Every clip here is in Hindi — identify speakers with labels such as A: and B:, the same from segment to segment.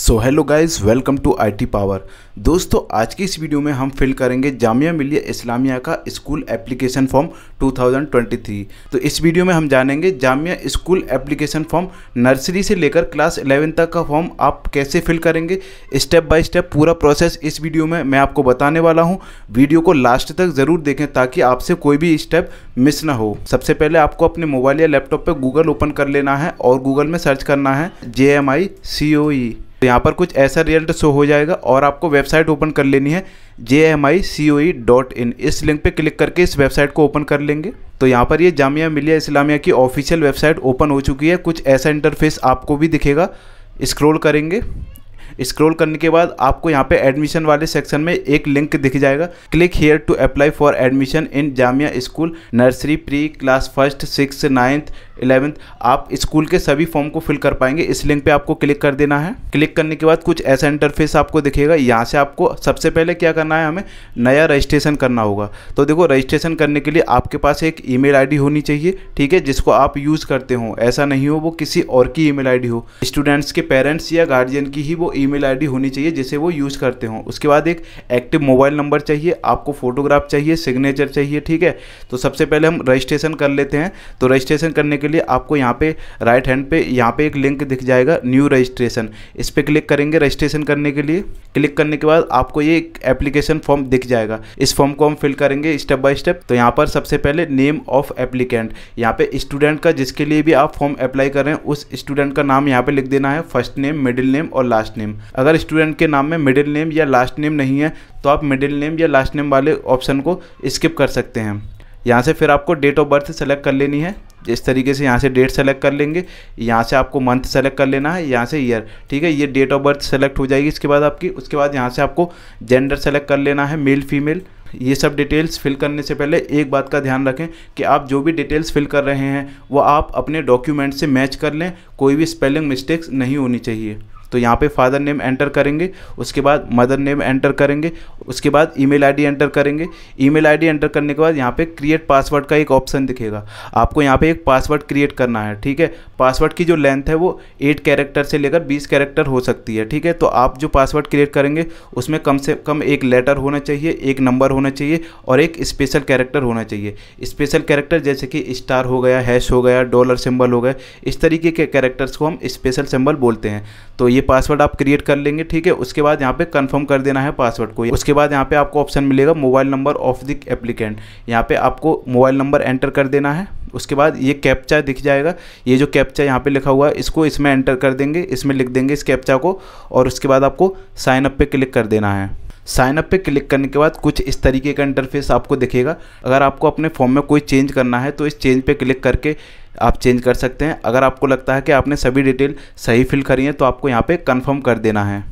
A: so hello guys welcome to IT power दोस्तों आज की इस वीडियो में हम फिल करेंगे जामिया मिलिया इस्लामिया का स्कूल एप्लीकेशन फॉर्म 2023 तो इस वीडियो में हम जानेंगे Jamia school application form nursery से लेकर क्लास 11 तक का फॉर्म आप कैसे फिल करेंगे स्टेप बाय स्टेप पूरा प्रोसेस इस वीडियो में मैं आपको बताने वाला हूँ वीडियो को लास्ट तक ज़रूर देखें ताकि आपसे कोई भी स्टेप मिस ना हो सबसे पहले आपको अपने मोबाइल या लैपटॉप पर गूगल ओपन कर लेना है और गूगल में सर्च करना है जे एम आई सी ओ ई तो यहाँ पर कुछ ऐसा रिजल्ट शो हो जाएगा और आपको वेबसाइट ओपन कर लेनी है जे M I C O E dot in इस लिंक पे क्लिक करके इस वेबसाइट को ओपन कर लेंगे तो यहाँ पर ये जामिया मिलिया इस्लामिया की ऑफिशियल वेबसाइट ओपन हो चुकी है कुछ ऐसा इंटरफेस आपको भी दिखेगा स्क्रोल करेंगे स्क्रॉल करने के बाद आपको यहाँ पे एडमिशन वाले सेक्शन में एक लिंक दिख जाएगा click here to apply for admission in Jamia school nursery pre class first six ninth eleventh आप स्कूल के सभी फॉर्म को फिल कर पाएंगे इस लिंक पे आपको क्लिक कर देना है क्लिक करने के बाद कुछ ऐसा इंटरफेस आपको दिखेगा यहाँ से आपको सबसे पहले क्या करना है हमें नया रजिस्ट्रेशन करना होगा तो देखो रजिस्ट्रेशन करने के लिए आपके पास एक ई मेल होनी चाहिए ठीक है जिसको आप यूज़ करते हो ऐसा नहीं हो वो किसी और की ई मेल हो स्टूडेंट्स के पेरेंट्स या गार्जियन की ही वो ई मेल होनी चाहिए जिसे वो यूज़ करते हो उसके बाद एक एक्टिव मोबाइल नंबर चाहिए आपको फोटोग्राफ चाहिए सिग्नेचर चाहिए ठीक है तो सबसे पहले हम रजिस्ट्रेशन कर लेते हैं तो रजिस्ट्रेशन करने के लिए आपको यहाँ पे राइट हैंड पे यहाँ पे एक लिंक दिख जाएगा न्यू रजिस्ट्रेशन इस पर क्लिक करेंगे रजिस्ट्रेशन करने के लिए क्लिक करने के बाद आपको ये एप्लीकेशन फॉर्म दिख जाएगा इस फॉर्म को हम फिल करेंगे स्टेप बाय स्टेप तो यहाँ पर सबसे पहले नेम ऑफ एप्लीकेंट यहाँ पे स्टूडेंट का जिसके लिए भी आप फॉर्म अप्लाई कर रहे हैं उस स्टूडेंट का नाम यहाँ पे लिख देना है फर्स्ट नेम मिडिल नेम और लास्ट नेम अगर स्टूडेंट के नाम में मिडिल नेम या लास्ट नेम नहीं है तो आप मिडिल नेम या लास्ट नेम वाले ऑप्शन को स्किप कर सकते हैं यहाँ से फिर आपको डेट ऑफ बर्थ सेलेक्ट कर लेनी है इस तरीके से यहाँ से डेट सेलेक्ट कर लेंगे यहाँ से आपको मंथ सेलेक्ट कर लेना है यहाँ से ईयर ठीक है ये डेट ऑफ बर्थ सेलेक्ट हो जाएगी इसके बाद आपकी उसके बाद यहाँ से आपको जेंडर सेलेक्ट कर लेना है मेल फीमेल ये सब डिटेल्स फिल करने से पहले एक बात का ध्यान रखें कि आप जो भी डिटेल्स फिल कर रहे हैं वो आप अपने डॉक्यूमेंट से मैच कर लें कोई भी स्पेलिंग मिस्टेक्स नहीं होनी चाहिए तो यहाँ पे फादर नेम एंटर करेंगे उसके बाद मदर नेम एंटर करेंगे उसके बाद ईमेल आईडी एंटर करेंगे ईमेल आईडी एंटर करने के बाद यहाँ पे क्रिएट पासवर्ड का एक ऑप्शन दिखेगा आपको यहाँ पे एक पासवर्ड क्रिएट करना है ठीक है पासवर्ड की जो लेंथ है वो एट कैरेक्टर से लेकर बीस कैरेक्टर हो सकती है ठीक है तो आप जो पासवर्ड क्रिएट करेंगे उसमें कम से कम एक लेटर होना चाहिए एक नंबर होना चाहिए और एक स्पेशल कैरेक्टर होना चाहिए स्पेशल कैरेक्टर जैसे कि स्टार हो गया हैश हो गया डॉलर सिंबल हो गया इस तरीके के कैरेक्टर्स को हम स्पेशल सिंबल बोलते हैं तो ये पासवर्ड आप क्रिएट कर लेंगे ठीक है उसके बाद यहाँ पे कंफर्म कर देना है पासवर्ड को उसके बाद यहाँ पे आपको ऑप्शन मिलेगा mobile number of the applicant यहाँ पे आपको मोबाइल नंबर एंटर कर देना है उसके बाद ये कैप्चा दिख जाएगा ये जो कैप्चा यहाँ पे लिखा हुआ है इसको इसमें एंटर कर देंगे इसमें लिख देंगे इस कैप्चा को और उसके बाद आपको साइनअप पे क्लिक कर देना है साइनअप पे क्लिक करने के बाद कुछ इस तरीके का इंटरफेस आपको दिखेगा अगर आपको अपने फॉर्म में कोई चेंज करना है तो इस चेंज पे क्लिक करके आप चेंज कर सकते हैं अगर आपको लगता है कि आपने सभी डिटेल सही फिल करी है तो आपको यहाँ पे कंफर्म कर देना है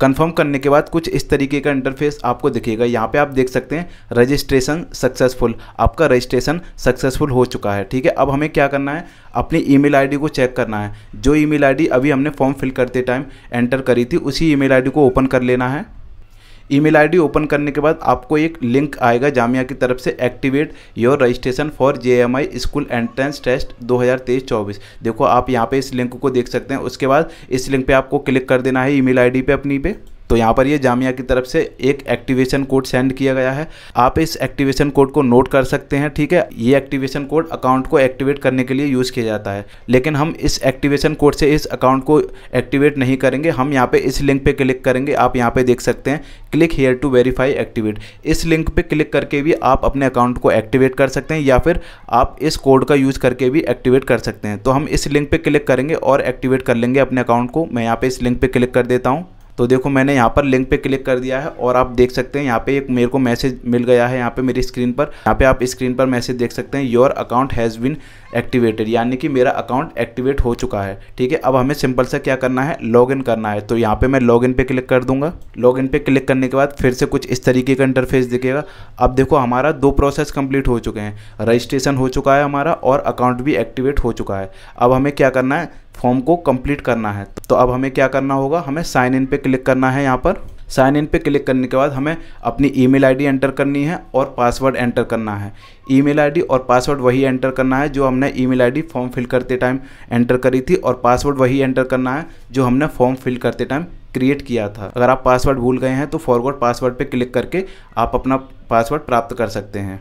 A: कंफर्म करने के बाद कुछ इस तरीके का इंटरफेस आपको दिखेगा यहाँ पे आप देख सकते हैं रजिस्ट्रेशन सक्सेसफुल आपका रजिस्ट्रेशन सक्सेसफुल हो चुका है ठीक है अब हमें क्या करना है अपनी ईमेल आईडी को चेक करना है जो ईमेल आईडी अभी हमने फॉर्म फिल करते टाइम एंटर करी थी उसी ईमेल आईडी को ओपन कर लेना है ईमेल आईडी ओपन करने के बाद आपको एक लिंक आएगा जामिया की तरफ से activate your registration for J school entrance test 2023-24 देखो आप यहाँ पे इस लिंक को देख सकते हैं उसके बाद इस लिंक पे आपको क्लिक कर देना है ईमेल आईडी पे अपनी पे तो यहाँ पर ये जामिया की तरफ से एक एक्टिवेशन कोड सेंड किया गया है आप इस एक्टिवेशन कोड को नोट कर सकते हैं ठीक है ये एक्टिवेशन कोड अकाउंट को एक्टिवेट करने के लिए यूज़ किया जाता है लेकिन हम इस एक्टिवेशन कोड से इस अकाउंट को एक्टिवेट नहीं करेंगे हम यहाँ पे इस लिंक पे क्लिक करेंगे आप यहाँ पे देख सकते हैं click here to verify activate इस लिंक पर क्लिक करके भी आप अपने अकाउंट को एक्टिवेट कर सकते हैं या फिर आप इस कोड का यूज़ करके भी एक्टिवेट कर सकते हैं तो हम इस लिंक पर क्लिक करेंगे और एक्टिवेट कर लेंगे अपने अकाउंट को मैं यहाँ पर इस लिंक पर क्लिक कर देता हूँ तो देखो मैंने यहाँ पर लिंक पे क्लिक कर दिया है और आप देख सकते हैं यहाँ पे एक मेरे को मैसेज मिल गया है यहाँ पे मेरी स्क्रीन पर यहाँ पे आप स्क्रीन पर मैसेज देख सकते हैं your account has been activated यानी कि मेरा अकाउंट एक्टिवेट हो चुका है ठीक है अब हमें सिंपल सा क्या करना है लॉगिन करना है तो यहाँ पे मैं लॉगिन पे क्लिक कर दूंगा लॉगिन पे क्लिक करने के बाद फिर से कुछ इस तरीके का इंटरफेस दिखेगा अब देखो हमारा दो प्रोसेस कंप्लीट हो चुके हैं रजिस्ट्रेशन हो चुका है हमारा और अकाउंट भी एक्टिवेट हो चुका है अब हमें क्या करना है फॉर्म को कंप्लीट करना है तो अब हमें क्या करना होगा हमें साइन इन पे क्लिक करना है यहाँ पर साइन इन पे क्लिक करने के बाद हमें अपनी ईमेल आईडी एंटर करनी है और पासवर्ड एंटर करना है ईमेल आईडी और पासवर्ड वही एंटर करना है जो हमने ईमेल आईडी फॉर्म फिल करते टाइम एंटर करी थी और पासवर्ड वही एंटर करना है जो हमने फॉर्म फिल करते टाइम क्रिएट किया था अगर आप पासवर्ड भूल गए हैं तो फॉरवर्ड पासवर्ड पर क्लिक करके आप अपना पासवर्ड प्राप्त कर सकते हैं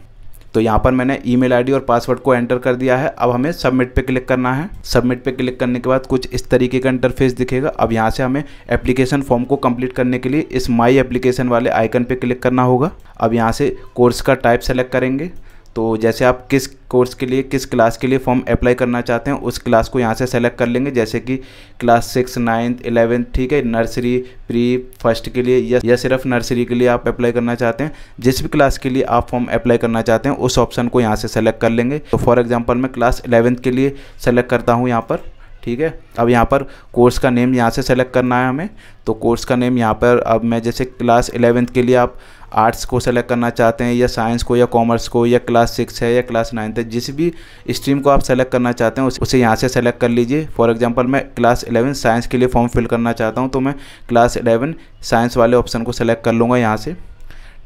A: तो यहाँ पर मैंने ई मेल और पासवर्ड को एंटर कर दिया है अब हमें सबमिट पर क्लिक करना है सबमिट पे क्लिक करने के बाद कुछ इस तरीके का इंटरफेस दिखेगा अब यहाँ से हमें एप्लीकेशन फॉर्म को कम्प्लीट करने के लिए इस माई एप्लीकेशन वाले आइकन पे क्लिक करना होगा अब यहाँ से कोर्स का टाइप सेलेक्ट करेंगे तो जैसे आप किस कोर्स के लिए किस क्लास के लिए फॉर्म अप्लाई करना चाहते हैं उस क्लास को यहाँ से सेलेक्ट कर लेंगे जैसे कि क्लास सिक्स नाइन्थ इलेवेंथ ठीक है नर्सरी प्री फर्स्ट के लिए या, या सिर्फ नर्सरी के लिए आप अप्लाई करना चाहते हैं जिस भी क्लास के लिए आप फॉर्म अप्लाई करना चाहते हैं उस ऑप्शन को यहाँ से सेलेक्ट कर लेंगे तो फॉर एग्जाम्पल मैं क्लास इलेवेंथ के लिए सेलेक्ट करता हूँ यहाँ पर ठीक है अब यहाँ पर कोर्स का नेम यहाँ से सेलेक्ट करना है हमें तो कोर्स का नेम यहाँ पर अब मैं जैसे क्लास एलेवेंथ के लिए आप आर्ट्स को सेलेक्ट करना चाहते हैं या साइंस को या कॉमर्स को या क्लास सिक्स है या क्लास नाइन्थ है जिस भी स्ट्रीम को आप सेलेक्ट करना चाहते हैं उसे यहाँ से सेलेक्ट कर लीजिए फॉर एग्जांपल मैं क्लास एलेवन साइंस के लिए फॉर्म फिल करना चाहता हूँ तो मैं क्लास एलेवन साइंस वाले ऑप्शन को सेलेक्ट कर लूँगा यहाँ से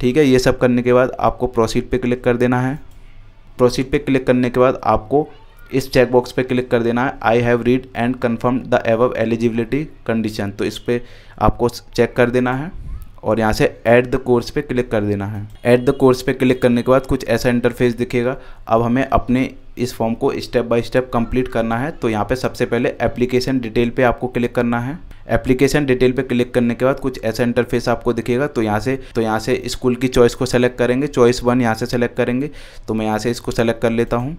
A: ठीक है ये सब करने के बाद आपको प्रोसीड पर क्लिक कर देना है प्रोसीड पर क्लिक करने के बाद आपको इस चेकबॉक्स पे क्लिक कर देना है I have read and confirm the above eligibility condition तो इस पर आपको चेक कर देना है और यहाँ से ऐड द कोर्स पे क्लिक कर देना है ऐड द कोर्स पे क्लिक करने के बाद कुछ ऐसा इंटरफेस दिखेगा अब हमें अपने इस फॉर्म को स्टेप बाय स्टेप कंप्लीट करना है तो यहाँ पे सबसे पहले एप्लीकेशन डिटेल पे आपको क्लिक करना है एप्लीकेशन डिटेल पे क्लिक करने के बाद कुछ ऐसा इंटरफेस आपको दिखेगा तो यहाँ से तो यहाँ से स्कूल की चॉइस को सेलेक्ट करेंगे चॉइस वन यहाँ से सेलेक्ट करेंगे तो मैं यहाँ से इसको सेलेक्ट कर लेता हूँ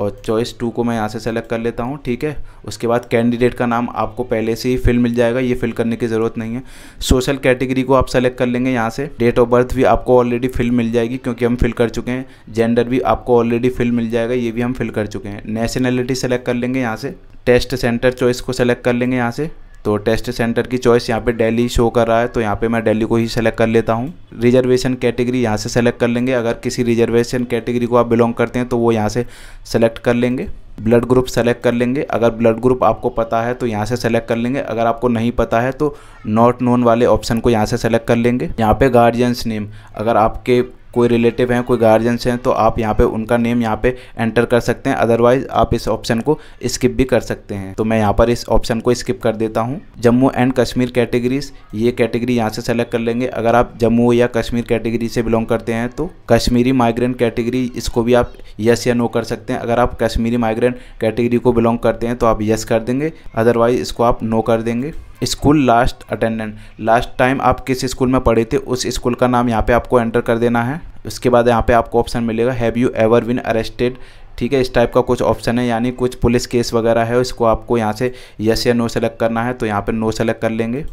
A: और चॉइस टू को मैं यहाँ से सेलेक्ट कर लेता हूँ ठीक है उसके बाद कैंडिडेट का नाम आपको पहले से ही फिल मिल जाएगा ये फिल करने की ज़रूरत नहीं है सोशल कैटेगरी को आप सेलेक्ट कर लेंगे यहाँ से डेट ऑफ बर्थ भी आपको ऑलरेडी फिल मिल जाएगी क्योंकि हम फिल कर चुके हैं जेंडर भी आपको ऑलरेडी फिल मिल जाएगा ये भी हम फिल कर चुके हैं नेशनैलिटी सेलेक्ट कर लेंगे यहाँ से टेस्ट सेंटर चॉइस को सेलेक्ट कर लेंगे यहाँ से तो टेस्ट सेंटर की चॉइस यहाँ पे डेली शो कर रहा है तो यहाँ पे मैं डेली को ही सेलेक्ट कर लेता हूँ रिजर्वेशन कैटेगरी यहाँ से सेलेक्ट कर लेंगे अगर किसी रिजर्वेशन कैटेगरी को आप बिलोंग करते हैं तो वो यहाँ से सेलेक्ट कर लेंगे ब्लड ग्रुप सेलेक्ट कर लेंगे अगर ब्लड ग्रुप आपको पता है तो यहाँ से सेलेक्ट कर लेंगे अगर आपको नहीं पता है तो नॉट नोन वाले ऑप्शन को यहाँ से सेलेक्ट कर लेंगे यहाँ पे गार्जियंस नेम अगर आपके कोई रिलेटिव हैं कोई गार्जियंस हैं तो आप यहाँ पे उनका नेम यहाँ पे एंटर कर सकते हैं अदरवाइज आप इस ऑप्शन को स्किप भी कर सकते हैं तो मैं यहाँ पर इस ऑप्शन को स्किप कर देता हूँ जम्मू एंड कश्मीर कैटेगरीज ये कैटेगरी यहाँ से सेलेक्ट कर लेंगे अगर आप जम्मू या कश्मीर कैटेगरी से बिलोंग करते हैं तो कश्मीरी माइग्रेंट कैटेगरी इसको भी आप यस या नो कर सकते हैं अगर आप कश्मीरी माइग्रेंट कैटेगरी को बिलोंग करते हैं तो आप यस कर देंगे अदरवाइज इसको आप नो कर देंगे school last attendant last time आप किस स्कूल में पढ़े थे उस स्कूल का नाम यहाँ पे आपको एंटर कर देना है उसके बाद यहाँ पे आपको ऑप्शन मिलेगा have you ever been arrested ठीक है इस टाइप का कुछ ऑप्शन है यानी कुछ पुलिस केस वगैरह है उसको आपको यहाँ से यस या नो सेलेक्ट करना है तो यहाँ पर नो सेलेक्ट कर लेंगे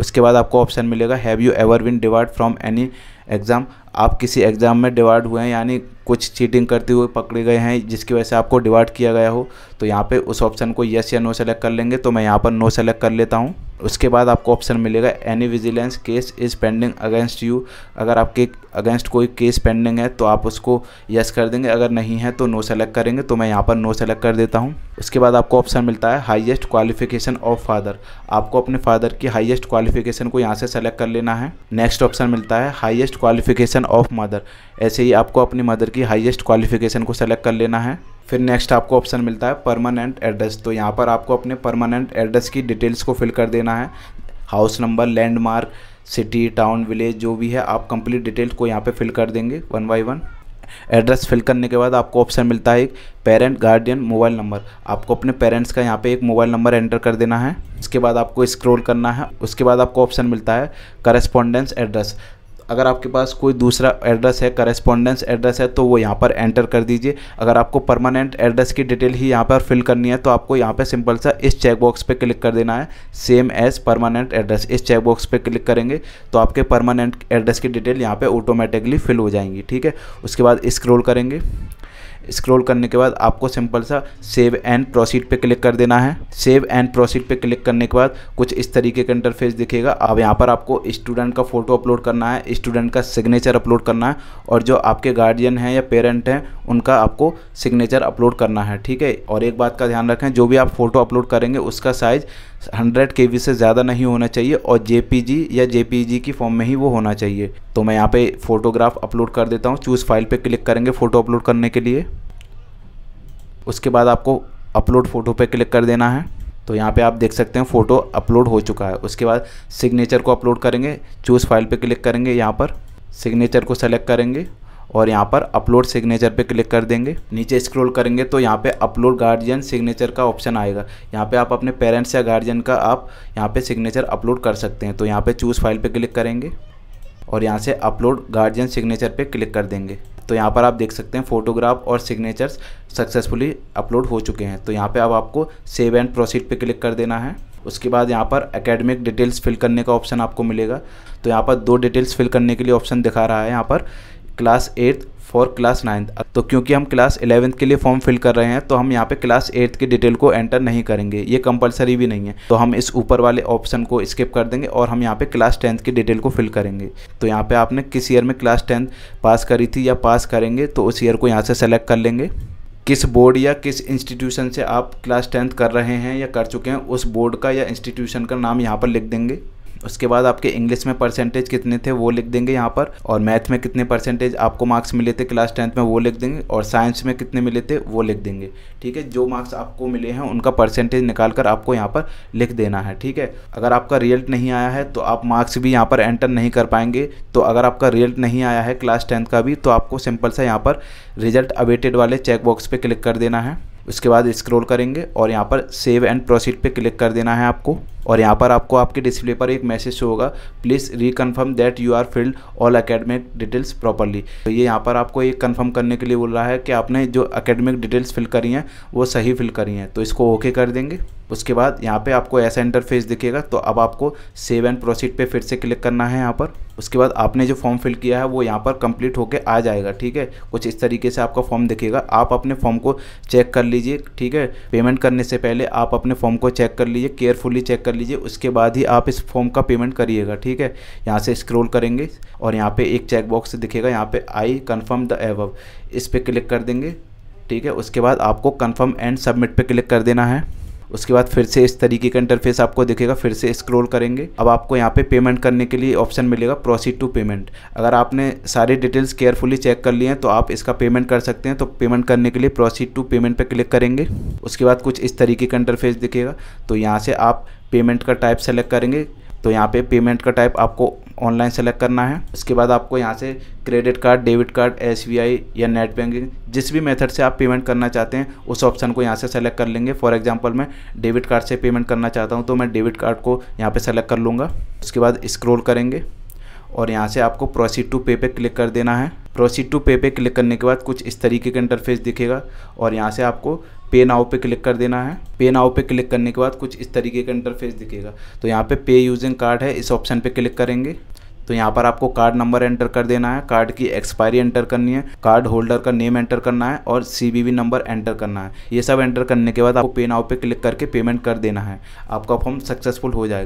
A: उसके बाद आपको ऑप्शन मिलेगा have you ever been debarred from any exam आप किसी एग्ज़ाम में डिवार्ड हुए हैं यानी कुछ चीटिंग करते हुए पकड़े गए हैं जिसकी वजह से आपको डिवार्ड किया गया हो तो यहाँ पे उस ऑप्शन को येस या नो सेलेक्ट कर लेंगे तो मैं यहाँ पर नो सेलेक्ट कर लेता हूँ उसके बाद आपको ऑप्शन मिलेगा any vigilance case is pending against you अगर आपके अगेंस्ट कोई केस पेंडिंग है तो आप उसको येस कर देंगे अगर नहीं है तो नो सेलेक्ट करेंगे तो मैं यहाँ पर नो सेलेक्ट कर देता हूँ उसके बाद आपको ऑप्शन मिलता है हाईएस्ट क्वालिफिकेशन ऑफ फादर आपको अपने फादर की हाईएस्ट क्वालिफिकेशन को यहाँ से सेलेक्ट कर लेना है नेक्स्ट ऑप्शन मिलता है हाईएस्ट क्वालिफिकेशन ऑफ मदर ऐसे ही आपको अपनी मदर की हाईएस्ट क्वालिफिकेशन को सेलेक्ट कर लेना है फिर नेक्स्ट आपको ऑप्शन मिलता है परमानेंट एड्रेस तो यहाँ पर आपको अपने परमानेंट एड्रेस की डिटेल्स को फिल कर देना है house number landmark city town village जो भी है आप कंप्लीट डिटेल्स को यहाँ पे फिल कर देंगे one by one address fill करने के बाद आपको ऑप्शन मिलता है एक पेरेंट गार्डियन मोबाइल नंबर आपको अपने पेरेंट्स का यहाँ पे एक मोबाइल नंबर एंटर कर देना है उसके बाद आपको स्क्रॉल करना है उसके बाद आपको ऑप्शन मिलता है करस्पॉन्डेंस एड्रेस अगर आपके पास कोई दूसरा एड्रेस है करेस्पॉन्डेंस एड्रेस है तो वो यहाँ पर एंटर कर दीजिए अगर आपको परमानेंट एड्रेस की डिटेल ही यहाँ पर फिल करनी है तो आपको यहाँ पर सिंपल सा इस चेकबॉक्स पर क्लिक कर देना है सेम एज परमानेंट एड्रेस इस चेकबॉक्स पर क्लिक करेंगे तो आपके परमानेंट एड्रेस की डिटेल यहाँ पर ऑटोमेटिकली फिल हो जाएंगी ठीक है उसके बाद स्क्रोल करेंगे स्क्रॉल करने के बाद आपको सिंपल सा सेव एंड प्रोसीड पे क्लिक कर देना है सेव एंड प्रोसीड पे क्लिक करने के बाद कुछ इस तरीके का इंटरफेस दिखेगा अब यहाँ पर आपको स्टूडेंट का फोटो अपलोड करना है स्टूडेंट का सिग्नेचर अपलोड करना है और जो आपके गार्जियन हैं या पेरेंट हैं उनका आपको सिग्नेचर अपलोड करना है ठीक है और एक बात का ध्यान रखें जो भी आप फोटो अपलोड करेंगे उसका साइज़ हंड्रेड के से ज़्यादा नहीं होना चाहिए और जे या जे की फॉर्म में ही वो होना चाहिए तो मैं यहाँ पे फोटोग्राफ अपलोड कर देता हूँ चूज़ फाइल पे क्लिक करेंगे फ़ोटो अपलोड करने के लिए उसके बाद आपको अपलोड फ़ोटो पे क्लिक कर देना है तो यहाँ पे आप देख सकते हैं फ़ोटो अपलोड हो चुका है उसके बाद सिग्नेचर को अपलोड करेंगे चूज़ फाइल पर क्लिक करेंगे यहाँ पर सिग्नेचर को सेलेक्ट करेंगे और यहाँ पर अपलोड सिग्नेचर पे क्लिक कर देंगे नीचे स्क्रॉल करेंगे तो यहाँ पे अपलोड गार्जियन सिग्नेचर का ऑप्शन आएगा यहाँ पे आप अपने पेरेंट्स या गार्जियन का आप यहाँ पे सिग्नेचर अपलोड कर सकते हैं तो यहाँ पे चूज़ फाइल पे क्लिक करेंगे और यहाँ से अपलोड गार्जियन सिग्नेचर पर क्लिक कर देंगे तो यहाँ पर आप देख सकते हैं फोटोग्राफ और सिग्नेचर्स सक्सेसफुली अपलोड हो चुके हैं तो यहाँ पर अब आपको सेव एंड प्रोसीड पर क्लिक कर देना है उसके बाद यहाँ पर एकेडमिक डिटेल्स फिल करने का ऑप्शन आपको मिलेगा तो यहाँ पर दो डिटेल्स फिल करने के लिए ऑप्शन दिखा रहा है यहाँ पर class eighth for class ninth तो क्योंकि हम क्लास इलेवंथ के लिए फॉर्म फिल कर रहे हैं तो हम यहाँ पे क्लास एट्थ की डिटेल को एंटर नहीं करेंगे ये कंपलसरी भी नहीं है तो हम इस ऊपर वाले ऑप्शन को स्किप कर देंगे और हम यहाँ पे क्लास टेंथ की डिटेल को फिल करेंगे तो यहाँ पे आपने किस ईयर में क्लास टेंथ पास करी थी या पास करेंगे तो उस ईयर को यहाँ से सेलेक्ट कर लेंगे किस बोर्ड या किस इंस्टीट्यूशन से आप क्लास टेंथ कर रहे हैं या कर चुके हैं उस बोर्ड का या इंस्टीट्यूशन का नाम यहाँ पर लिख देंगे उसके बाद आपके इंग्लिश में परसेंटेज कितने थे वो लिख देंगे यहाँ पर और मैथ में कितने परसेंटेज आपको मार्क्स मिले थे क्लास टेंथ में वो लिख देंगे और साइंस में कितने मिले थे वो लिख देंगे ठीक है जो मार्क्स आपको मिले हैं उनका परसेंटेज निकाल कर आपको यहाँ पर लिख देना है ठीक है अगर आपका रिजल्ट नहीं आया है तो आप मार्क्स भी यहाँ पर एंटर नहीं कर पाएंगे तो अगर आपका रिजल्ट नहीं आया है क्लास टेंथ का भी तो आपको सिंपल सा यहाँ पर रिजल्ट अवेटेड वाले चेकबॉक्स पर क्लिक कर देना है उसके बाद स्क्रॉल करेंगे और यहाँ पर सेव एंड प्रोसीड पे क्लिक कर देना है आपको और यहाँ पर आपको आपके डिस्प्ले पर एक मैसेज शो होगा please reconfirm that you are filled all academic details properly तो ये यहाँ पर आपको ये कन्फर्म करने के लिए बोल रहा है कि आपने जो अकेडमिक डिटेल्स फिल करी हैं वो सही फिल करी हैं तो इसको ओके कर देंगे उसके बाद यहाँ पे आपको ऐसा इंटरफेस दिखेगा तो अब आपको सेव एंड प्रोसीड पे फिर से क्लिक करना है यहाँ पर उसके बाद आपने जो फॉर्म फिल किया है वो यहाँ पर कंप्लीट होके आ जाएगा ठीक है कुछ इस तरीके से आपका फॉर्म दिखेगा आप अपने फॉर्म को चेक कर लीजिए ठीक है पेमेंट करने से पहले आप अपने फॉर्म को चेक कर लीजिए केयरफुली चेक कर लीजिए उसके बाद ही आप इस फॉर्म का पेमेंट करिएगा ठीक है यहाँ से स्क्रॉल करेंगे और यहाँ पे एक चेक बॉक्स दिखेगा यहाँ पे आई कंफर्म द एव इस पर क्लिक कर देंगे ठीक है उसके बाद आपको कंफर्म एंड सबमिट पे क्लिक कर देना है उसके बाद फिर से इस तरीके का इंटरफेस आपको दिखेगा फिर से स्क्रॉल करेंगे अब आपको यहाँ पे पेमेंट करने के लिए ऑप्शन मिलेगा प्रोसीड टू पेमेंट अगर आपने सारे डिटेल्स केयरफुली चेक कर लिए हैं तो आप इसका पेमेंट कर सकते हैं तो पेमेंट करने के लिए प्रोसीड टू पेमेंट पर पे क्लिक करेंगे उसके बाद कुछ इस तरीके का इंटरफेस दिखेगा तो यहाँ से आप पेमेंट का टाइप सेलेक्ट करेंगे तो यहाँ पे पेमेंट का टाइप आपको ऑनलाइन सेलेक्ट करना है उसके बाद आपको यहाँ से credit card debit cards या नेट बैंकिंग जिस भी मेथड से आप पेमेंट करना चाहते हैं उस ऑप्शन को यहाँ से सेलेक्ट कर लेंगे फॉर एग्जांपल मैं डेबिट कार्ड से पेमेंट करना चाहता हूँ तो मैं डेबिट कार्ड को यहाँ पर सेलेक्ट कर लूँगा उसके बाद स्क्रोल करेंगे और यहाँ से आपको प्रोसीड टू पे पे क्लिक कर देना है प्रोसीड टू पे पे क्लिक करने के बाद कुछ इस तरीके का इंटरफेस दिखेगा और यहाँ से आपको पे नाउ पे क्लिक कर देना है पे नाव पे क्लिक करने के बाद कुछ इस तरीके का इंटरफेस दिखेगा तो यहाँ पे पे यूजिंग कार्ड है इस ऑप्शन पे क्लिक करेंगे तो यहाँ पर आपको कार्ड नंबर एंटर कर देना है कार्ड की एक्सपायरी एंटर करनी है कार्ड होल्डर का नेम एंटर करना है और सीवीवी नंबर एंटर करना है ये सब एंटर करने के बाद आपको पे नाउ पे क्लिक करके पेमेंट कर देना है आपका फॉर्म सक्सेसफुल हो जाएगा